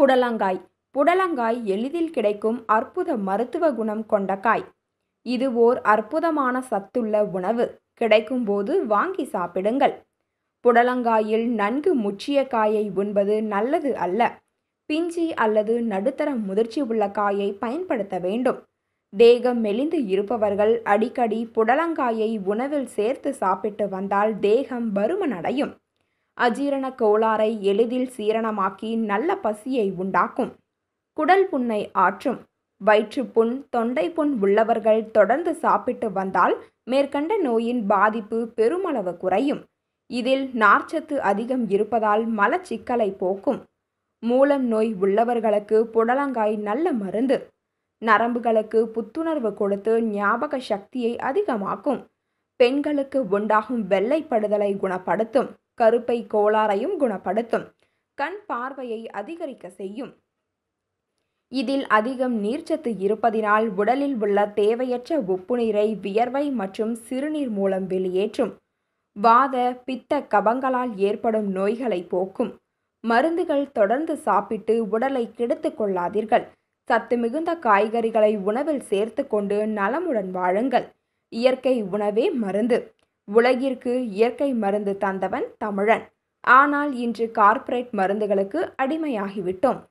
புடலங்காய் புடலங்காய் எளிதில் கிடைக்கும் அற்புத மருத்துவ குணம் கொண்ட காய் இது ஓர் அற்புதமான சத்துள்ள உணவு கிடைக்கும்போது வாங்கி சாப்பிடுங்கள் புடலங்காயில் நன்கு முற்றிய காயை உண்பது நல்லது அல்ல பிஞ்சி அல்லது நடுத்தர முதிர்ச்சி உள்ள காயை பயன்படுத்த வேண்டும் தேகம் மெலிந்து இருப்பவர்கள் அடிக்கடி புடலங்காயை உணவில் சேர்த்து சாப்பிட்டு வந்தால் தேகம் பருமனடையும் அஜீரண கோளாறை எளிதில் சீரணமாக்கி நல்ல பசியை உண்டாக்கும் குடல் புண்ணை ஆற்றும் வயிற்றுப்புண் தொண்டை புண் உள்ளவர்கள் தொடர்ந்து சாப்பிட்டு வந்தால் மேற்கண்ட நோயின் பாதிப்பு பெருமளவு குறையும் இதில் நார்ச்சத்து அதிகம் இருப்பதால் மலச்சிக்கலை போக்கும் மூலம் நோய் உள்ளவர்களுக்கு புடலங்காய் நல்ல மருந்து நரம்புகளுக்கு புத்துணர்வு கொடுத்து ஞாபக சக்தியை அதிகமாக்கும் பெண்களுக்கு உண்டாகும் வெள்ளைப்படுதலை குணப்படுத்தும் கருப்பை கோளாறையும் குணப்படுத்தும் கண் பார்வையை அதிகரிக்க செய்யும் இதில் அதிகம் நீர்ச்சத்து இருப்பதினால் உடலில் உள்ள தேவையற்ற உப்பு நீரை வியர்வை மற்றும் சிறுநீர் மூலம் வெளியேற்றும் வாத பித்த கபங்களால் ஏற்படும் நோய்களை போக்கும் மருந்துகள் தொடர்ந்து சாப்பிட்டு உடலை கெடுத்து கொள்ளாதீர்கள் சத்து மிகுந்த காய்கறிகளை உணவில் சேர்த்து கொண்டு நலமுடன் வாழுங்கள் இயற்கை உணவே மருந்து உலகிற்கு இயற்கை மருந்து தந்தவன் தமிழன் ஆனால் இன்று கார்ப்பரேட் மருந்துகளுக்கு அடிமையாகிவிட்டோம்